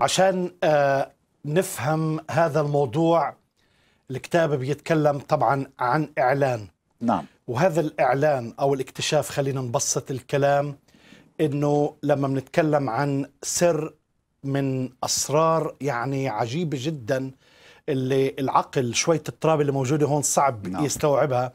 عشان آه، نفهم هذا الموضوع الكتاب بيتكلم طبعا عن إعلان نعم وهذا الإعلان أو الاكتشاف خلينا نبسط الكلام إنه لما بنتكلم عن سر من أسرار يعني عجيبة جدا اللي العقل شوية التراب اللي موجودة هون صعب نعم. يستوعبها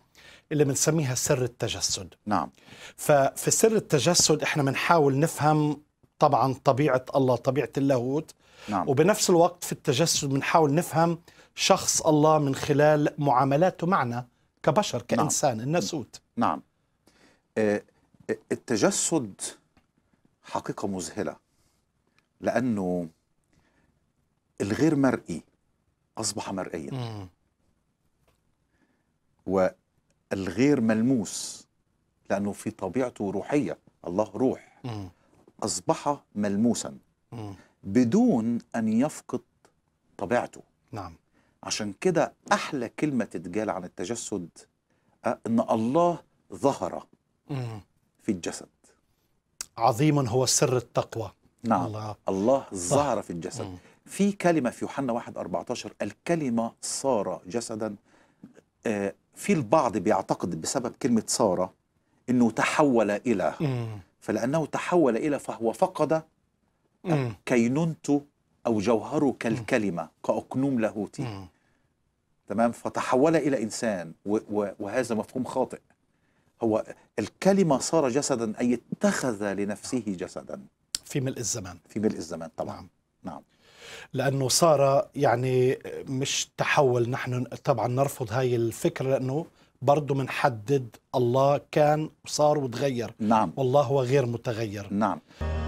اللي بنسميها سر التجسد نعم ففي سر التجسد احنا بنحاول نفهم طبعا طبيعه الله طبيعه اللاهوت نعم. وبنفس الوقت في التجسد بنحاول نفهم شخص الله من خلال معاملاته معنا كبشر نعم. كإنسان نعم. الناسوت نعم آه، آه، التجسد حقيقة مذهلة لأنه الغير مرئي أصبح مرئيا مم. والغير ملموس لأنه في طبيعته روحية الله روح مم. أصبح ملموسا بدون أن يفقد طبيعته نعم عشان كده أحلى كلمة تتقال عن التجسد آه، أن الله ظهر في الجسد عظيما هو سر التقوى نعم الله, الله ظهر في الجسد مم. في كلمة في يوحنا 1 14 الكلمة صار جسدا آه، في البعض بيعتقد بسبب كلمة صار أنه تحول إلى مم. فلأنه تحول إلى فهو فقد كينونته أو جوهره كالكلمة كأقنوم لاهوتي تمام فتحول إلى إنسان وهذا مفهوم خاطئ هو الكلمة صار جسدا أي اتخذ لنفسه جسدا في ملء الزمان في ملء الزمان طبعا نعم, نعم. لانه صار يعني مش تحول نحن طبعا نرفض هاي الفكره لانه برضه بنحدد الله كان وصار وتغير نعم والله هو غير متغير نعم